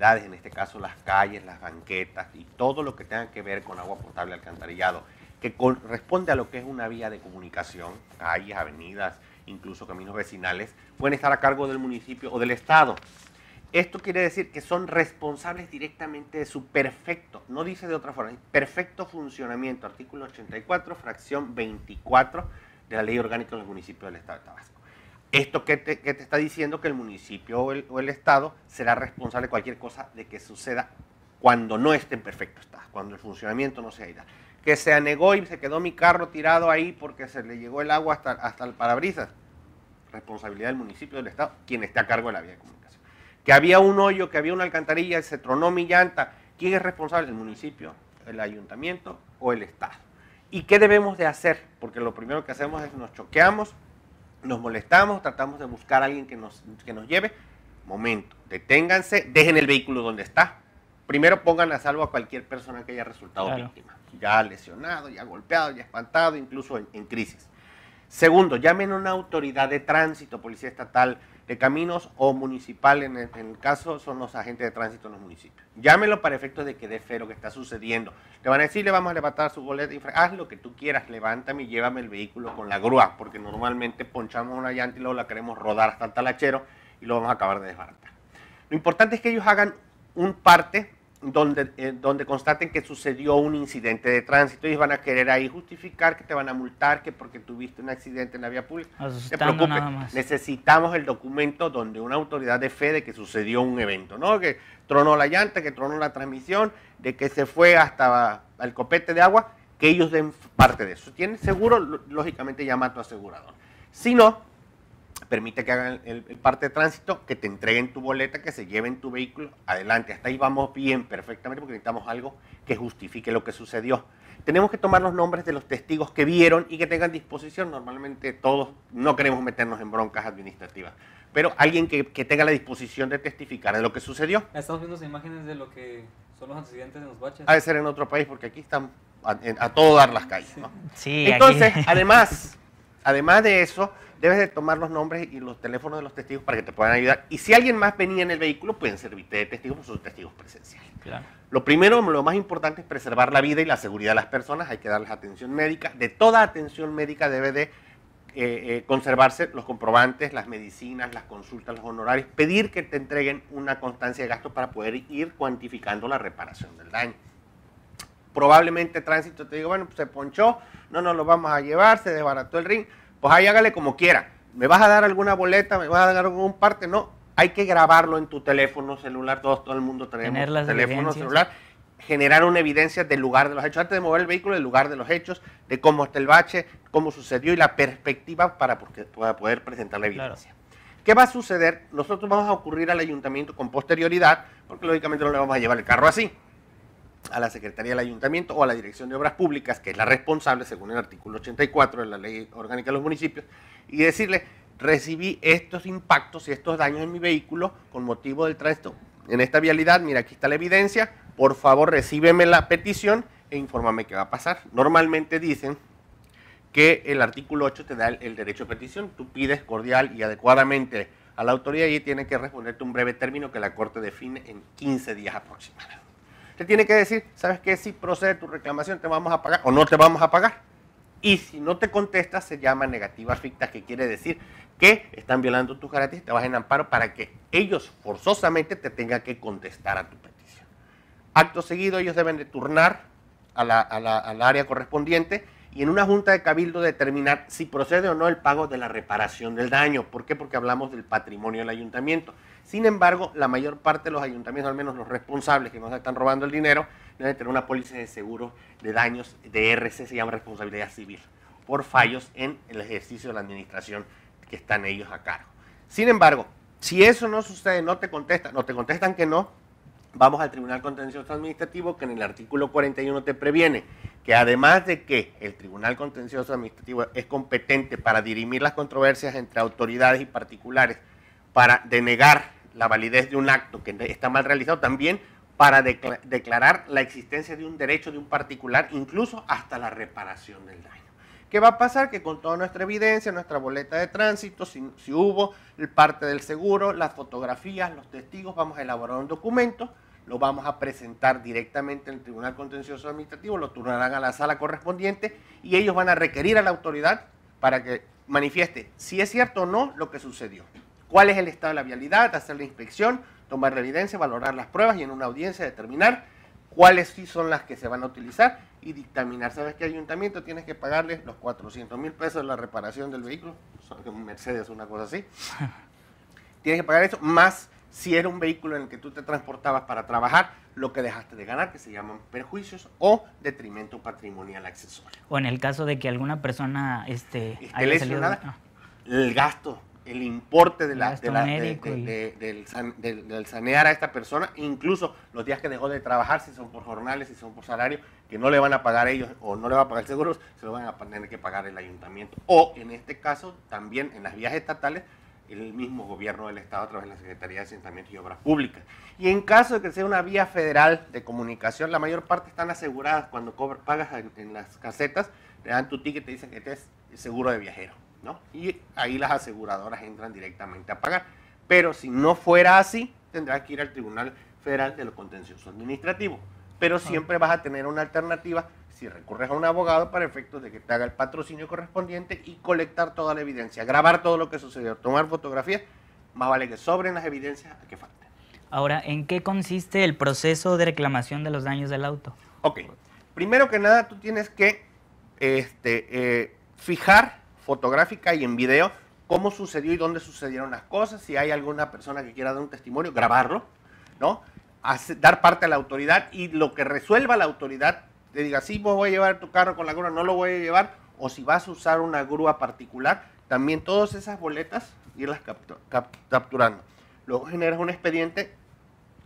en este caso las calles, las banquetas y todo lo que tenga que ver con agua potable alcantarillado, que corresponde a lo que es una vía de comunicación, calles, avenidas, incluso caminos vecinales, pueden estar a cargo del municipio o del Estado. Esto quiere decir que son responsables directamente de su perfecto, no dice de otra forma, perfecto funcionamiento, artículo 84, fracción 24 de la Ley Orgánica del municipio del Estado de Tabasco esto qué te, está diciendo que el municipio o el, Estado será responsable de cualquier cosa de que suceda cuando no esté en perfecto estado, cuando el funcionamiento no sea ideal. Que se anegó y se quedó mi carro tirado ahí porque se le llegó el agua hasta, hasta el parabrisas. Responsabilidad del municipio, del Estado, quien esté a cargo de la vía de comunicación. Que había un hoyo, que había una alcantarilla, se tronó mi llanta. ¿Quién es responsable? ¿El municipio, el ayuntamiento o el Estado? ¿Y qué debemos de hacer? Porque lo primero que hacemos es nos choqueamos, nos molestamos, tratamos de buscar a alguien que nos, nos lleve. Momento, deténganse, dejen el vehículo donde está. Primero pongan a salvo a cualquier persona que haya resultado víctima, ya lesionado, ya golpeado, ya espantado, incluso en crisis. Segundo, llamen a una autoridad de tránsito, policía estatal, de caminos o municipal, en el, caso son los agentes de tránsito en los municipios. Llámelo para efectos de que dé fe lo que está sucediendo. Le van a decir, le vamos a levantar su boleta y haz lo que tú quieras, levántame y llévame el vehículo con la grúa, porque normalmente ponchamos una llanta y luego la queremos rodar hasta el talachero y lo vamos a acabar de desbaratar. Lo importante es que ellos hagan un parte donde, eh, donde constaten que sucedió un incidente de tránsito y van a querer ahí justificar que te van a multar, que porque tuviste un accidente en la vía pública. se preocupes. Necesitamos el documento donde una autoridad de fe de que sucedió un evento, ¿no? Que tronó la llanta, que tronó la transmisión, de que se fue hasta el copete de agua, que ellos den parte de eso. Tienes seguro, lógicamente llama a tu asegurador. Si no, permite que hagan el, parte de tránsito, que te entreguen tu boleta, que se lleven tu vehículo. Adelante, hasta ahí vamos bien, perfectamente, porque necesitamos algo que justifique lo que sucedió. Tenemos que tomar los nombres de los testigos que vieron y que tengan disposición. Normalmente todos no queremos meternos en broncas administrativas, pero alguien que, tenga la disposición de testificar de lo que sucedió. Estamos viendo imágenes de lo que son los accidentes en los baches. Ha de ser en otro país, porque aquí están a, todo dar las calles. Sí, Entonces, además, además de eso, debes de tomar los nombres y los teléfonos de los testigos para que te puedan ayudar. Y si alguien más venía en el vehículo, pueden servirte de testigos, porque son testigos presenciales. Lo primero, lo más importante es preservar la vida y la seguridad de las personas. Hay que darles atención médica. De toda atención médica debe de eh, eh, conservarse los comprobantes, las medicinas, las consultas, los honorarios. Pedir que te entreguen una constancia de gasto para poder ir cuantificando la reparación del daño probablemente tránsito te digo, bueno, pues se ponchó, no nos lo vamos a llevar, se desbarató el ring pues ahí hágale como quiera. ¿Me vas a dar alguna boleta? ¿Me vas a dar algún parte? No, hay que grabarlo en tu teléfono celular, todos, todo el mundo tenemos teléfono celular, generar una evidencia del lugar de los hechos, antes de mover el vehículo, del lugar de los hechos, de cómo está el bache, cómo sucedió y la perspectiva para, porque, poder presentar la evidencia. ¿Qué va a suceder? Nosotros vamos a ocurrir al ayuntamiento con posterioridad, porque lógicamente no le vamos a llevar el carro así a la Secretaría del Ayuntamiento o a la Dirección de Obras Públicas, que es la responsable según el artículo 84 de la Ley Orgánica de los Municipios, y decirle, recibí estos impactos y estos daños en mi vehículo con motivo del tránsito. En esta vialidad, mira, aquí está la evidencia, por favor recíbeme la petición e infórmame qué va a pasar. Normalmente dicen que el artículo 8 te da el, derecho de petición, tú pides cordial y adecuadamente a la autoridad y tiene que responderte un breve término que la Corte define en 15 días aproximadamente te tiene que decir, ¿sabes qué? Si procede tu reclamación, te vamos a pagar o no te vamos a pagar. Y si no te contesta, se llama negativa ficta, que quiere decir que están violando tus garantías, te vas en amparo para que ellos forzosamente te tengan que contestar a tu petición. Acto seguido, ellos deben de turnar a la, al área correspondiente y en una junta de cabildo determinar si procede o no el pago de la reparación del daño. ¿Por qué? Porque hablamos del patrimonio del ayuntamiento. Sin embargo, la mayor parte de los ayuntamientos, al menos los responsables que nos están robando el dinero, deben tener una póliza de seguro de daños de RC, se llama responsabilidad civil, por fallos en el ejercicio de la administración que están ellos a cargo. Sin embargo, si eso no sucede, no te contestan, no te contestan que no, vamos al Tribunal Contencioso Administrativo que en el artículo 41 te previene que además de que el Tribunal Contencioso Administrativo es competente para dirimir las controversias entre autoridades y particulares, para denegar la validez de un acto que está mal realizado, también para declarar la existencia de un derecho de un particular, incluso hasta la reparación del daño. ¿Qué va a pasar? Que con toda nuestra evidencia, nuestra boleta de tránsito, si, hubo parte del seguro, las fotografías, los testigos, vamos a elaborar un documento lo vamos a presentar directamente en el Tribunal Contencioso Administrativo, lo turnarán a la sala correspondiente y ellos van a requerir a la autoridad para que manifieste si es cierto o no lo que sucedió, cuál es el estado de la vialidad, hacer la inspección, tomar la evidencia, valorar las pruebas y en una audiencia determinar cuáles sí son las que se van a utilizar y dictaminar. ¿Sabes qué ayuntamiento? Tienes que pagarles los 400 mil pesos de la reparación del vehículo, un Mercedes, o una cosa así. Tienes que pagar eso, más si era un vehículo en el que tú te transportabas para trabajar, lo que dejaste de ganar, que se llaman perjuicios o detrimento patrimonial accesorio. O en el caso de que alguna persona esté lesionada, el gasto, el importe de del, sanear a esta persona, incluso los días que dejó de trabajar, si son por jornales, si son por salario, que no le van a pagar ellos o no le va a pagar el seguro, se lo van a tener que pagar el ayuntamiento. O en este caso, también en las vías estatales, el mismo gobierno del Estado a través de la Secretaría de Asentamiento y Obras Públicas. Y en caso de que sea una vía federal de comunicación, la mayor parte están aseguradas cuando pagas en, las casetas, te dan tu ticket y te dicen que este es seguro de viajero, ¿no? Y ahí las aseguradoras entran directamente a pagar. Pero si no fuera así, tendrás que ir al Tribunal Federal de lo Contencioso Administrativo pero siempre vas a tener una alternativa si recurres a un abogado para efectos de que te haga el patrocinio correspondiente y colectar toda la evidencia, grabar todo lo que sucedió, tomar fotografías, más vale que sobren las evidencias a que falten. Ahora, ¿en qué consiste el proceso de reclamación de los daños del auto? Ok, primero que nada tú tienes que este, eh, fijar fotográfica y en video cómo sucedió y dónde sucedieron las cosas, si hay alguna persona que quiera dar un testimonio, grabarlo, ¿no? dar parte a la autoridad y lo que resuelva la autoridad, te diga, sí, vos voy a llevar tu carro con la grúa, no lo voy a llevar, o si vas a usar una grúa particular, también todas esas boletas irlas capturando. Luego generas un expediente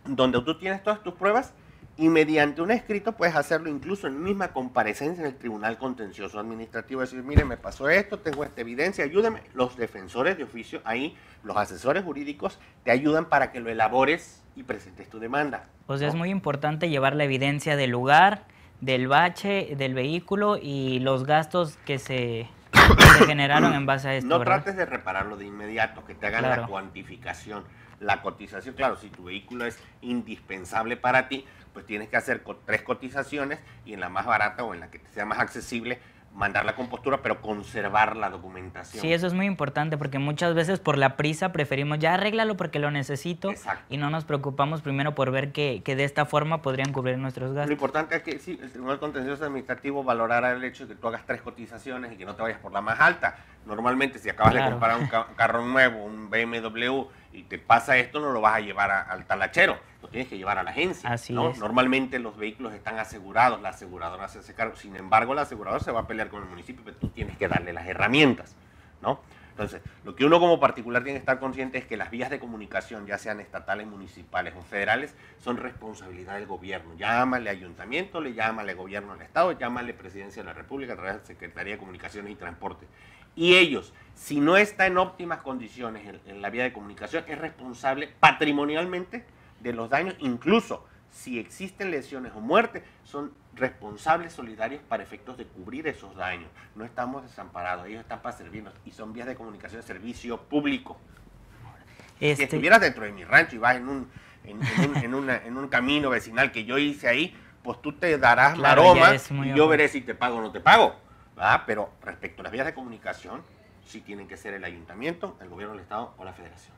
donde tú tienes todas tus pruebas y mediante un escrito puedes hacerlo incluso en misma comparecencia en el Tribunal Contencioso Administrativo, decir, mire, me pasó esto, tengo esta evidencia, ayúdeme Los defensores de oficio ahí, los asesores jurídicos, te ayudan para que lo elabores y presentes tu demanda. Pues es muy importante llevar la evidencia del lugar, del bache, del vehículo y los gastos que se, generaron en base a esto. No trates de repararlo de inmediato, que te hagan la cuantificación, la cotización. Claro, si tu vehículo es indispensable para ti, pues tienes que hacer tres cotizaciones y en la más barata o en la que sea más accesible mandar la compostura, pero conservar la documentación. Sí, eso es muy importante porque muchas veces por la prisa preferimos ya arréglalo porque lo necesito y no nos preocupamos primero por ver que, de esta forma podrían cubrir nuestros gastos. Lo importante es que sí, el Tribunal Contencioso Administrativo valorará el hecho de que tú hagas tres cotizaciones y que no te vayas por la más alta. Normalmente si acabas de comprar un carro nuevo, un BMW, y te pasa esto, no lo vas a llevar al talachero, lo tienes que llevar a la agencia. Normalmente los vehículos están asegurados, la aseguradora se hace cargo, sin embargo la aseguradora se va a pelear con el municipio, pero tú tienes que darle las herramientas, ¿no? Entonces, lo que uno como particular tiene que estar consciente es que las vías de comunicación, ya sean estatales, municipales o federales, son responsabilidad del gobierno. Llámale ayuntamiento, le llámale gobierno al Estado, llámale presidencia de la República a través de Secretaría de Comunicaciones y Transporte. Y ellos, si no está en óptimas condiciones en, la vía de comunicación, es responsable patrimonialmente de los daños, incluso si existen lesiones o muertes, son responsables solidarios para efectos de cubrir esos daños. No estamos desamparados, ellos están para servirnos y son vías de comunicación de servicio público. Si este estuvieras dentro de mi rancho y vas en un, en, un, camino vecinal que yo hice ahí, pues tú te darás la aroma y yo veré si te pago o no te pago. Pero respecto a las vías de comunicación, sí tienen que ser el ayuntamiento, el gobierno del Estado o la federación.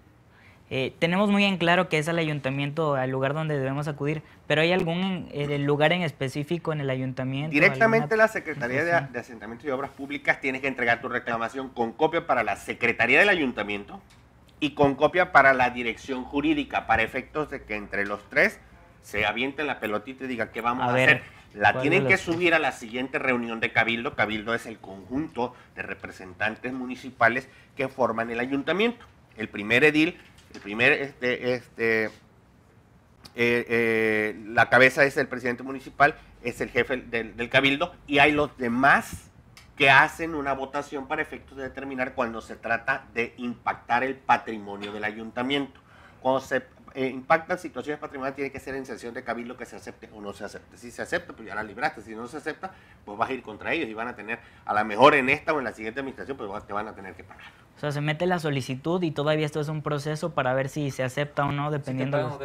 Eh, tenemos muy en claro que es el ayuntamiento el lugar donde debemos acudir, pero ¿hay algún eh, lugar en específico en el ayuntamiento? Directamente la Secretaría de, asentamientos y Obras Públicas tienes que entregar tu reclamación con copia para la Secretaría del Ayuntamiento y con copia para la Dirección Jurídica, para efectos de que entre los tres se avienten la pelotita y diga qué vamos a, hacer la tienen que subir a la siguiente reunión de Cabildo. Cabildo es el conjunto de representantes municipales que forman el ayuntamiento. El primer edil, el primer, este, este, eh, eh, la cabeza es el presidente municipal, es el jefe del, del Cabildo, y hay los demás que hacen una votación para efectos de determinar cuando se trata de impactar el patrimonio del ayuntamiento. Cuando se eh, impactan situaciones patrimoniales, tiene que ser en sesión de cabildo que se acepte o no se acepte. Si se acepta, pues ya la libraste. Si no se acepta, pues vas a ir contra ellos y van a tener, a lo mejor en esta o en la siguiente administración, pues te van a tener que pagar. O sea, se mete la solicitud y todavía esto es un proceso para ver si se acepta o no, dependiendo.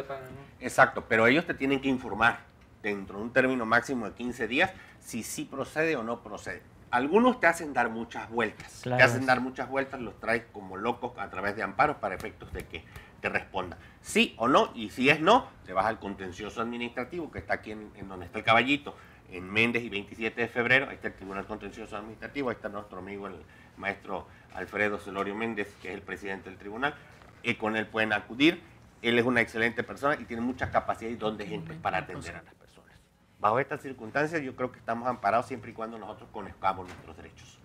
Exacto, pero ellos te tienen que informar dentro de un término máximo de 15 días si sí procede o no procede. Algunos te hacen dar muchas vueltas. Te hacen dar muchas vueltas, los traes como locos a través de amparos para efectos de que te responda sí o no, y si es no, te vas al contencioso administrativo que está aquí en, donde está el caballito, en Méndez y 27 de febrero, ahí está el Tribunal Contencioso Administrativo, ahí está nuestro amigo el maestro Alfredo Celorio Méndez, que es el presidente del tribunal, y con él pueden acudir, él es una excelente persona y tiene mucha capacidad y donde gente para atender a las personas. Bajo estas circunstancias yo creo que estamos amparados siempre y cuando nosotros conozcamos nuestros derechos.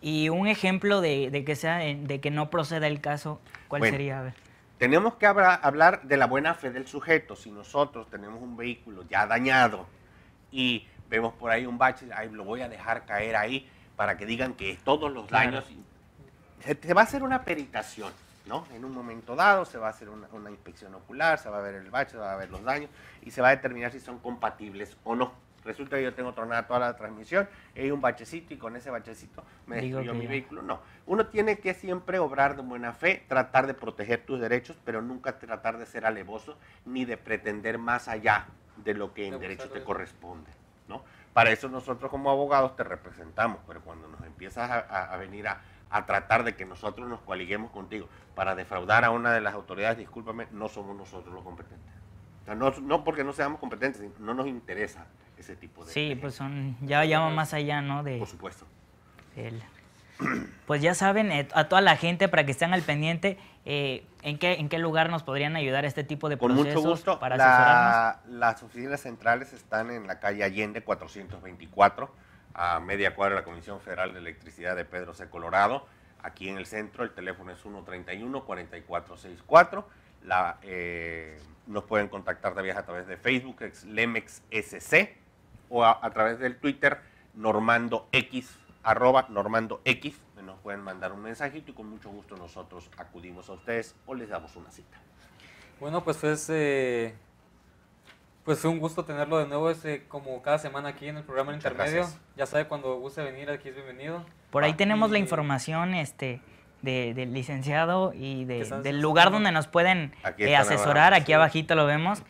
Y un ejemplo de, que, sea, de que no proceda el caso, ¿cuál sería? A tenemos que hablar de la buena fe del sujeto. Si nosotros tenemos un vehículo ya dañado y vemos por ahí un bache, ahí lo voy a dejar caer ahí para que digan que es todos los daños. Se, va a hacer una peritación, ¿no? En un momento dado se va a hacer una, una inspección ocular, se va a ver el bache, se va a ver los daños y se va a determinar si son compatibles o no resulta que yo tengo tronada toda la transmisión, hay un bachecito y con ese bachecito me Digo destruyó mi vehículo. No, uno tiene que siempre obrar de buena fe, tratar de proteger tus derechos, pero nunca tratar de ser alevoso ni de pretender más allá de lo que en derecho te corresponde, ¿no? Para eso nosotros como abogados te representamos, pero cuando nos empiezas a, venir a, tratar de que nosotros nos coaliguemos contigo para defraudar a una de las autoridades, discúlpame, no somos nosotros los competentes. no, no porque no seamos competentes, no nos interesa tipo Sí, pues son, ya, ya más allá, ¿no? por supuesto. pues ya saben, eh, a toda la gente para que estén al pendiente, eh, ¿en, qué, ¿en qué lugar nos podrían ayudar este tipo de Con procesos mucho gusto, para las oficinas centrales están en la calle Allende 424, a media cuadra de la Comisión Federal de Electricidad de Pedro C. Colorado. Aquí en el centro el teléfono es 131-4464. La, eh, nos pueden contactar también a través de Facebook, es SC o a, través del Twitter normando X, arroba normando X, nos pueden mandar un mensajito y con mucho gusto nosotros acudimos a ustedes o les damos una cita. Bueno, pues es eh, pues un gusto tenerlo de nuevo este, como cada semana aquí en el programa Intermedio. Ya sabe, cuando guste venir aquí es bienvenido. Por ahí ah, tenemos la información este del licenciado y del lugar donde nos pueden eh, asesorar. aquí abajito lo vemos.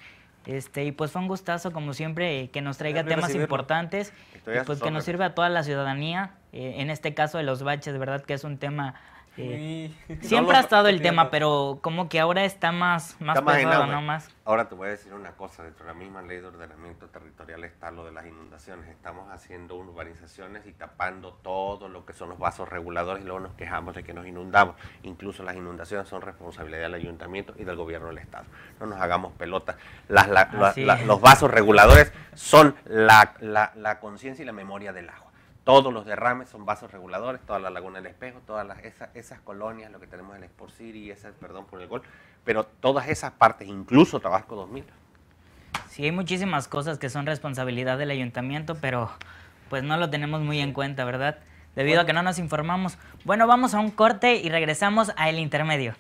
Este, y pues fue un gustazo, como siempre, eh, que nos traiga temas importantes pues que nos sirva a toda la ciudadanía, eh, en este caso de los baches, ¿verdad? Que es un tema Siempre ha estado el tema, pero como que ahora está más, más ¿no? Ahora te voy a decir una cosa, dentro de la misma ley de ordenamiento territorial está lo de las inundaciones. Estamos haciendo urbanizaciones y tapando todo lo que son los vasos reguladores y luego nos quejamos de que nos inundamos. Incluso las inundaciones son responsabilidad del ayuntamiento y del gobierno del Estado. No nos hagamos pelotas. los vasos reguladores son la, la conciencia y la memoria del agua. Todos los derrames son vasos reguladores, toda la laguna del espejo, todas esas, colonias, lo que tenemos en Sport City, perdón por el gol, pero todas esas partes, incluso Tabasco 2000. Sí, hay muchísimas cosas que son responsabilidad del ayuntamiento, pero pues no lo tenemos muy en cuenta, ¿verdad? Debido a que no nos informamos. Bueno, vamos a un corte y regresamos a El Intermedio.